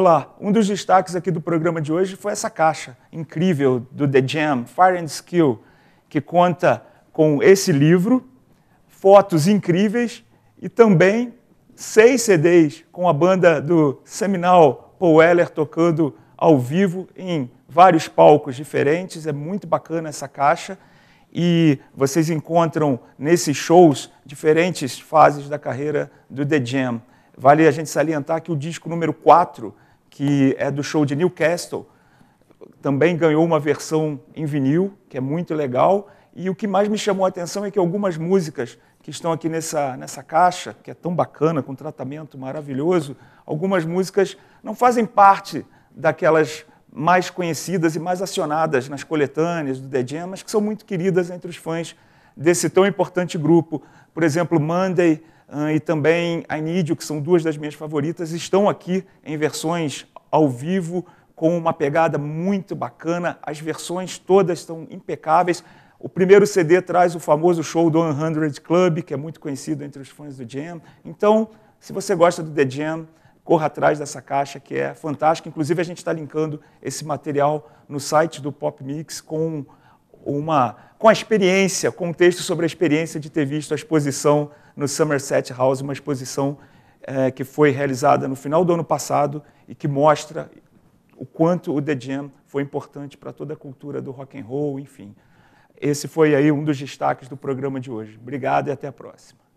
Olá, um dos destaques aqui do programa de hoje foi essa caixa incrível do The Jam, Fire and Skill, que conta com esse livro, fotos incríveis e também seis CDs com a banda do seminal Paul Weller tocando ao vivo em vários palcos diferentes. É muito bacana essa caixa e vocês encontram nesses shows diferentes fases da carreira do The Jam. Vale a gente salientar que o disco número 4 que é do show de Newcastle, também ganhou uma versão em vinil, que é muito legal. E o que mais me chamou a atenção é que algumas músicas que estão aqui nessa, nessa caixa, que é tão bacana, com tratamento maravilhoso, algumas músicas não fazem parte daquelas mais conhecidas e mais acionadas nas coletâneas do The Jam, mas que são muito queridas entre os fãs desse tão importante grupo. Por exemplo, Monday, ah, e também I Need You, que são duas das minhas favoritas, estão aqui em versões ao vivo, com uma pegada muito bacana. As versões todas estão impecáveis. O primeiro CD traz o famoso show do 100 Club, que é muito conhecido entre os fãs do Jam. Então, se você gosta do The Jam, corra atrás dessa caixa que é fantástica. Inclusive, a gente está linkando esse material no site do Pop Mix com uma com a experiência, com um texto sobre a experiência de ter visto a exposição no Somerset House, uma exposição é, que foi realizada no final do ano passado e que mostra o quanto o The Jam foi importante para toda a cultura do rock and roll, enfim. Esse foi aí um dos destaques do programa de hoje. Obrigado e até a próxima.